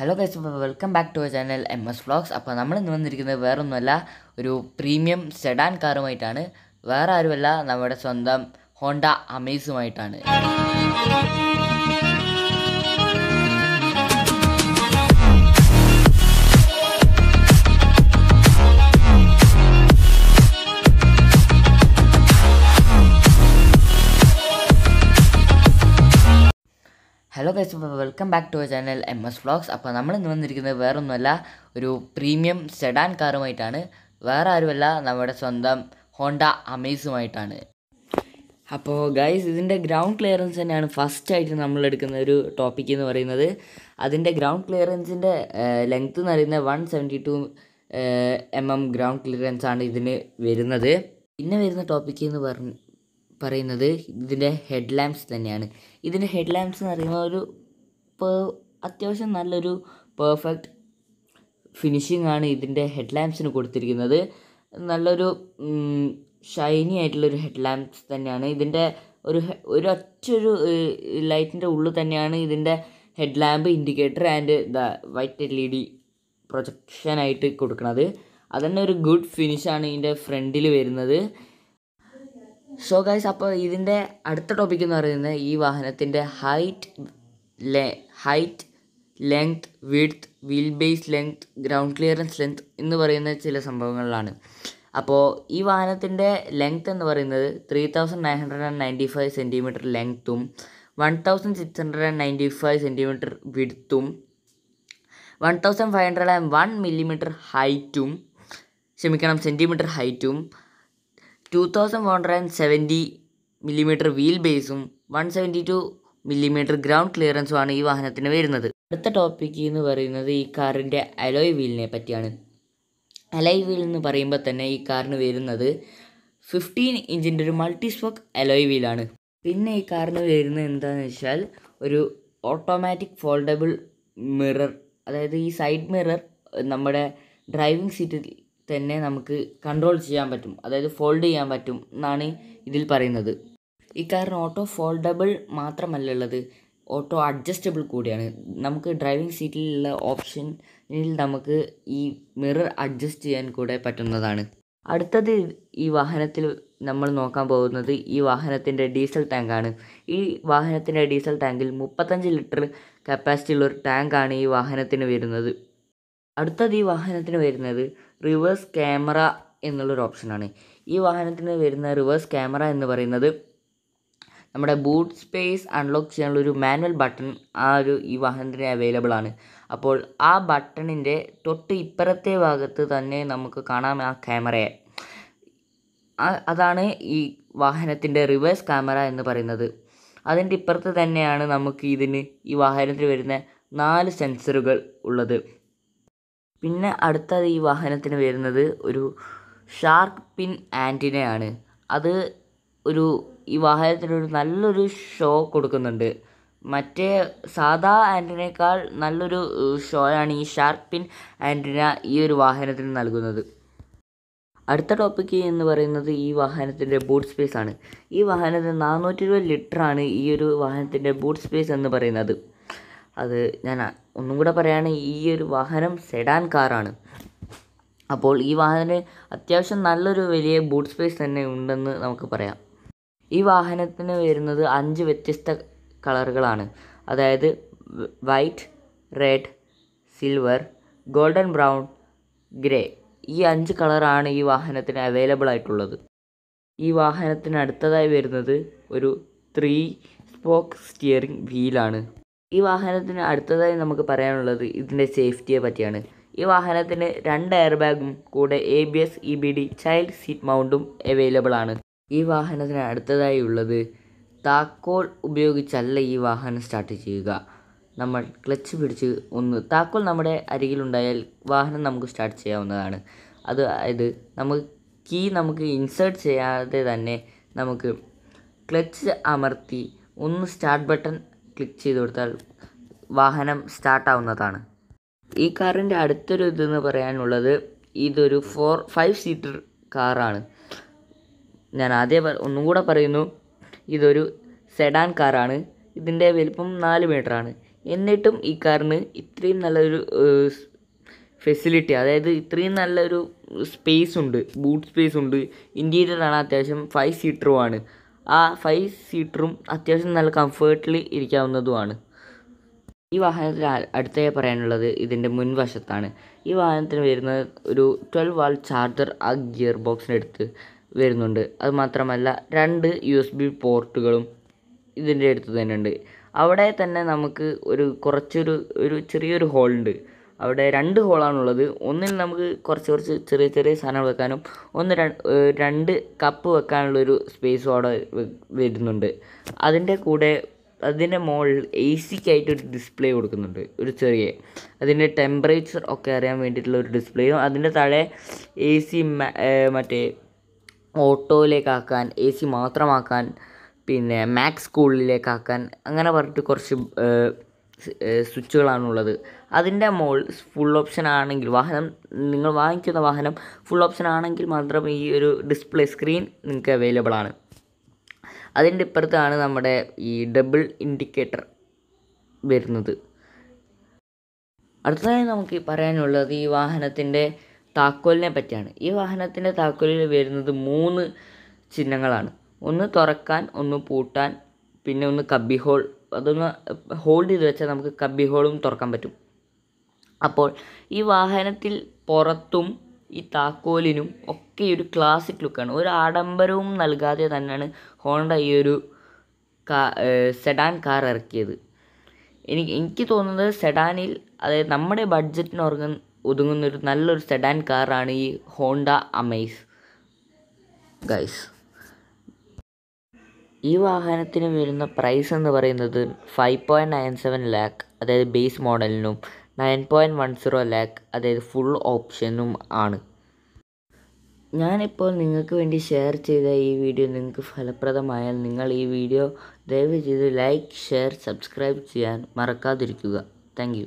hello guys അപ്പോൾ welcome back to our channel M S vlogs അപ്പോൾ നമ്മൾ ഇന്ന് വന്നിരിക്കുന്നത് വേറൊന്നുമല്ല ഒരു പ്രീമിയം സെഡാൻ കാറുമായിട്ടാണ് വേറെ ആരുമല്ല നമ്മുടെ സ്വന്തം ഹോണ്ട അമേസുമായിട്ടാണ് hello guys welcome back to channel M S vlogs അപ്പോൾ നമ്മൾ ഇന്ന് വന്നിരിക്കുന്നത് വേറൊന്നുമല്ല ഒരു പ്രീമിയം സെഡാൻ കാറുമായിട്ടാണ് വേറെ ആരുമല്ല നമ്മുടെ സ്വന്തം ഹോണ്ട അമേസുമായിട്ടാണ് അപ്പോൾ ഗൈസ് ഇതിൻ്റെ ഗ്രൗണ്ട് ക്ലിയറൻസ് തന്നെയാണ് ഫസ്റ്റ് ആയിട്ട് നമ്മൾ എടുക്കുന്ന ഒരു ടോപ്പിക് എന്ന് പറയുന്നത് അതിൻ്റെ ഗ്രൗണ്ട് ക്ലിയറൻസിൻ്റെ ലെങ്ത് എന്ന് പറയുന്ന one seventy two M M ground clearance ആണ് ഇതിന് വരുന്നത് പിന്നെ വരുന്ന ടോപ്പിക് എന്ന് പറഞ്ഞ് പറയുന്നത് ഇതിൻ്റെ ഹെഡ് തന്നെയാണ് ഇതിൻ്റെ ഹെഡ് എന്ന് പറയുന്നത് ഒരു അത്യാവശ്യം നല്ലൊരു പെർഫെക്റ്റ് ഫിനിഷിംഗ് ആണ് ഇതിൻ്റെ ഹെഡ് കൊടുത്തിരിക്കുന്നത് നല്ലൊരു ഷൈനി ആയിട്ടുള്ളൊരു ഹെഡ് ലാമ്പ്സ് തന്നെയാണ് ഇതിൻ്റെ ഒരു ഒരു ഒറ്റൊരു ലൈറ്റിൻ്റെ ഉള്ളിൽ തന്നെയാണ് ഇതിൻ്റെ head lamp indicator and the white L E D പ്രൊജക്ഷനായിട്ട് കൊടുക്കുന്നത് അതന്നെ ഒരു ഗുഡ് ഫിനിഷാണ് ഇതിൻ്റെ ഫ്രണ്ടിൽ വരുന്നത് സോ ഗൈസ് അപ്പോൾ ഇതിൻ്റെ അടുത്ത ടോപ്പിക് എന്ന് പറയുന്നത് ഈ വാഹനത്തിൻ്റെ ഹൈറ്റ് ലേ height length width wheel base length ground clearance length എന്ന് പറയുന്ന ചില സംഭവങ്ങളിലാണ് അപ്പോൾ ഈ വാഹനത്തിൻ്റെ ലെങ്ത് എന്ന് പറയുന്നത് three thousand nine hundred and ninety five centimetre ലെങ്ത്തും one thousand six hundred and ninety five centimetre വിഡ്ത്തും one thousand five hundred and one millimetre ഹൈറ്റും ക്ഷമിക്കണം സെൻറ്റിമീറ്റർ ഹൈറ്റും two thousand one hundred and seventy millimetre wheel ബേസും one seventy two millimetre ground ക്ലിയറൻസുമാണ് ഈ വാഹനത്തിന് വരുന്നത് അടുത്ത ടോപ്പിക് എന്ന് പറയുന്നത് ഈ കാറിൻ്റെ അലോയ് വീലിനെ പറ്റിയാണ് അലോയ് വീൽ എന്ന് പറയുമ്പോൾ തന്നെ ഈ കാറിന് വരുന്നത് ഫിഫ്റ്റീൻ ഇഞ്ചിൻ്റെ ഒരു മൾട്ടി സ്പോക്ക് അലോയ് വീലാണ് പിന്നെ ഈ കാറിന് വരുന്നത് എന്താണെന്ന് വെച്ചാൽ ഒരു ഓട്ടോമാറ്റിക് ഫോൾഡബിൾ മിറർ അതായത് ഈ സൈഡ് മിറർ നമ്മുടെ ഡ്രൈവിംഗ് സീറ്റിൽ തന്നെ നമുക്ക് കൺട്രോൾ ചെയ്യാൻ പറ്റും അതായത് ഫോൾഡ് ചെയ്യാൻ പറ്റും എന്നാണ് ഇതിൽ പറയുന്നത് ഈ കാറിന് ഓട്ടോ ഫോൾഡബിൾ മാത്രമല്ല ഉള്ളത് ഓട്ടോ അഡ്ജസ്റ്റബിൾ കൂടിയാണ് നമുക്ക് ഡ്രൈവിംഗ് സീറ്റിലുള്ള ഓപ്ഷനിൽ നമുക്ക് ഈ മിറർ അഡ്ജസ്റ്റ് ചെയ്യാൻ കൂടെ പറ്റുന്നതാണ് അടുത്തത് ഈ വാഹനത്തിൽ നമ്മൾ നോക്കാൻ പോകുന്നത് ഈ വാഹനത്തിൻ്റെ ഡീസൽ ടാങ്കാണ് ഈ വാഹനത്തിൻ്റെ ഡീസൽ ടാങ്കിൽ മുപ്പത്തഞ്ച് ലിറ്റർ ഉള്ള ഒരു ടാങ്കാണ് ഈ വാഹനത്തിന് വരുന്നത് അടുത്തത് ഈ വാഹനത്തിന് വരുന്നത് റിവേഴ്സ് ക്യാമറ എന്നുള്ളൊരു ഓപ്ഷനാണ് ഈ വാഹനത്തിന് വരുന്ന റിവേഴ്സ് ക്യാമറ എന്ന് പറയുന്നത് നമ്മുടെ ബൂട്ട് സ്പേസ് അൺലോക്ക് ചെയ്യാനുള്ള ഒരു മാനുവൽ ബട്ടൺ ആ ഒരു ഈ വാഹനത്തിന് അവൈലബിൾ ആണ് അപ്പോൾ ആ ബട്ടണിൻ്റെ തൊട്ട് ഇപ്പുറത്തെ ഭാഗത്ത് തന്നെ നമുക്ക് കാണാം ആ ക്യാമറയെ അതാണ് ഈ വാഹനത്തിൻ്റെ റിവേഴ്സ് ക്യാമറ എന്ന് പറയുന്നത് അതിൻ്റെ ഇപ്പുറത്ത് തന്നെയാണ് നമുക്ക് ഇതിന് ഈ വാഹനത്തിൽ വരുന്ന നാല് സെൻസറുകൾ ഉള്ളത് പിന്നെ അടുത്തത് ഈ വാഹനത്തിന് വരുന്നത് ഒരു ഷാർക്ക് പിൻ ആൻറ്റിനയാണ് അത് ഒരു ഈ വാഹനത്തിന് ഒരു നല്ലൊരു ഷോ കൊടുക്കുന്നുണ്ട് മറ്റേ സാധാ ആൻറ്റിനേക്കാൾ നല്ലൊരു ഷോയാണ് ഈ ഷാർക്ക് പിൻ ആൻറ്റിന ഈ ഒരു വാഹനത്തിന് നൽകുന്നത് അടുത്ത ടോപ്പിക്ക് എന്ന് പറയുന്നത് ഈ വാഹനത്തിൻ്റെ ബൂട്ട് സ്പേസ് ആണ് ഈ വാഹനത്തിന് നാനൂറ്റി ഇരുപത് ലിറ്ററാണ് ഈ ഒരു വാഹനത്തിൻ്റെ ബൂട്ട് സ്പേസ് എന്ന് പറയുന്നത് അത് ഞാൻ ഒന്നും കൂടെ പറയുകയാണെങ്കിൽ ഈ ഒരു വാഹനം സെഡാൻ കാറാണ് അപ്പോൾ ഈ വാഹനത്തിന് അത്യാവശ്യം നല്ലൊരു വലിയ ബൂട്ട് സ്പേസ് തന്നെ ഉണ്ടെന്ന് നമുക്ക് പറയാം ഈ വാഹനത്തിന് വരുന്നത് അഞ്ച് വ്യത്യസ്ത കളറുകളാണ് അതായത് white red silver golden brown grey ഈ അഞ്ച് കളറാണ് ഈ വാഹനത്തിന് അവൈലബിൾ ആയിട്ടുള്ളത് ഈ വാഹനത്തിന് അടുത്തതായി വരുന്നത് ഒരു ത്രീ സ്പോക്ക് സ്റ്റിയറിംഗ് വീലാണ് ഈ വാഹനത്തിന് അടുത്തതായി നമുക്ക് പറയാനുള്ളത് ഇതിൻ്റെ സേഫ്റ്റിയെ പറ്റിയാണ് ഈ വാഹനത്തിന് രണ്ട് എയർ ബാഗും കൂടെ A B S E B D child seat മൗണ്ടും അവൈലബിൾ ആണ് ഈ വാഹനത്തിന് അടുത്തതായി ഉള്ളത് താക്കോൾ ഉപയോഗിച്ചല്ല ഈ വാഹനം സ്റ്റാർട്ട് ചെയ്യുക നമ്മൾ ക്ലച്ച് പിടിച്ച് ഒന്ന് താക്കോൾ നമ്മുടെ അരികിലുണ്ടായാൽ വാഹനം നമുക്ക് സ്റ്റാർട്ട് ചെയ്യാവുന്നതാണ് അതായത് നമുക്ക് കീ നമുക്ക് ഇൻസേർട്ട് ചെയ്യാതെ തന്നെ നമുക്ക് ക്ലച്ച് അമർത്തി ഒന്ന് സ്റ്റാർട്ട് ബട്ടൺ ക്ലിക്ക് ചെയ്ത് കൊടുത്താൽ വാഹനം സ്റ്റാർട്ടാവുന്നതാണ് ഈ കാറിൻ്റെ അടുത്തൊരു ഇതെന്ന് പറയാനുള്ളത് ഇതൊരു ഫോർ ഫൈവ് സീറ്റർ കാറാണ് ഞാൻ ആദ്യം ഒന്നും കൂടെ പറയുന്നു ഇതൊരു സെഡാൻ കാറാണ് ഇതിൻ്റെ വലിപ്പം നാല് മീറ്ററാണ് എന്നിട്ടും ഈ കാറിന് ഇത്രയും നല്ലൊരു ഫെസിലിറ്റി അതായത് ഇത്രയും നല്ലൊരു സ്പേസ് ഉണ്ട് ബൂട്ട് സ്പേസ് ഉണ്ട് ഇൻറ്റീരിയറാണ് അത്യാവശ്യം ഫൈവ് സീറ്ററുമാണ് ആ ഫൈവ് സീറ്ററും അത്യാവശ്യം നല്ല കംഫേർട്ടിൽ ഇരിക്കാവുന്നതുമാണ് ഈ വാഹനത്തിൽ അടുത്തേ പറയാനുള്ളത് ഇതിൻ്റെ മുൻവശത്താണ് ഈ വാഹനത്തിന് വരുന്ന ഒരു ട്വൽവ് വാൾ ചാർജർ ആ ഗിയർ ബോക്സിനടുത്ത് വരുന്നുണ്ട് അത് മാത്രമല്ല രണ്ട് യു എസ് ബി പോർട്ടുകളും ഇതിൻ്റെ അടുത്ത് തന്നെ ഉണ്ട് അവിടെ തന്നെ നമുക്ക് ഒരു കുറച്ചൊരു ഒരു ചെറിയൊരു ഹോളുണ്ട് അവിടെ രണ്ട് ഹോളാണുള്ളത് ഒന്നിൽ നമുക്ക് കുറച്ച് കുറച്ച് ചെറിയ ചെറിയ സാധനങ്ങൾ വെക്കാനും ഒന്ന് രണ്ട് കപ്പ് വെക്കാനുള്ളൊരു സ്പേസും അവിടെ വരുന്നുണ്ട് അതിൻ്റെ കൂടെ അതിൻ്റെ മുകളിൽ എ സിക്കായിട്ട് ഒരു ഡിസ്പ്ലേ കൊടുക്കുന്നുണ്ട് ഒരു ചെറിയ അതിൻ്റെ ടെമ്പറേച്ചർ ഒക്കെ അറിയാൻ വേണ്ടിയിട്ടുള്ള ഒരു ഡിസ്പ്ലേയും അതിൻ്റെ താഴെ എ സി മറ്റേ ഓട്ടോയിലേക്കാക്കാൻ എ സി മാത്രമാക്കാൻ പിന്നെ മാക്സ് സ്കൂളിലേക്കാക്കാൻ അങ്ങനെ പറഞ്ഞിട്ട് കുറച്ച് സ്വിച്ചുകളാണുള്ളത് അതിൻ്റെ മോൾ ഫുൾ ഓപ്ഷൻ ആണെങ്കിൽ വാഹനം നിങ്ങൾ വാങ്ങിക്കുന്ന വാഹനം ഫുൾ ഓപ്ഷൻ ആണെങ്കിൽ മാത്രം ഈ ഒരു ഡിസ്പ്ലേ സ്ക്രീൻ നിങ്ങൾക്ക് അവൈലബിൾ ആണ് അതിൻ്റെ ഇപ്പുറത്താണ് നമ്മുടെ ഈ ഡബിൾ ഇൻഡിക്കേറ്റർ വരുന്നത് അടുത്തതായി നമുക്ക് പറയാനുള്ളത് ഈ വാഹനത്തിൻ്റെ താക്കോലിനെ പറ്റിയാണ് ഈ വാഹനത്തിൻ്റെ താക്കോലിൽ വരുന്നത് മൂന്ന് ചിഹ്നങ്ങളാണ് ഒന്ന് തുറക്കാൻ ഒന്ന് പൂട്ടാൻ പിന്നെ ഒന്ന് കബ്ബി ഹോൾ അതൊന്ന് ഹോൾഡ് ചെയ്ത് വെച്ചാൽ നമുക്ക് കബ്ബി ഹോളും തുറക്കാൻ പറ്റും അപ്പോൾ ഈ വാഹനത്തിൽ പുറത്തും ഈ താക്കോലിനും ഒക്കെ ഒരു ക്ലാസിക് ലുക്കാണ് ഒരു ആഡംബരവും നൽകാതെ തന്നെയാണ് ഹോണ്ട ഈ ഒരു കാ സെഡാൻ കാർ ഇറക്കിയത് എനിക്ക് എനിക്ക് തോന്നുന്നത് സെഡാനിൽ അതായത് നമ്മുടെ ബഡ്ജറ്റിന് ഉറങ്ങ ഒതുങ്ങുന്നൊരു നല്ലൊരു സെഡാൻ കാറാണ് ഈ ഹോണ്ട അമേസ് ഗൈസ് ഈ വാഹനത്തിന് വരുന്ന പ്രൈസ് എന്ന് പറയുന്നത് five point nine seven lakh അതായത് ബേസ് മോഡലിനും nine point one zero lakh അതായത് ഫുൾ ഓപ്ഷനും ആണ് ഞാനിപ്പോൾ നിങ്ങൾക്ക് വേണ്ടി ഷെയർ ചെയ്ത ഈ വീഡിയോ നിങ്ങൾക്ക് ഫലപ്രദമായാൽ നിങ്ങൾ ഈ വീഡിയോ ദയവ് ചെയ്ത് ലൈക്ക് ഷെയർ സബ്സ്ക്രൈബ് ചെയ്യാൻ മറക്കാതിരിക്കുക താങ്ക്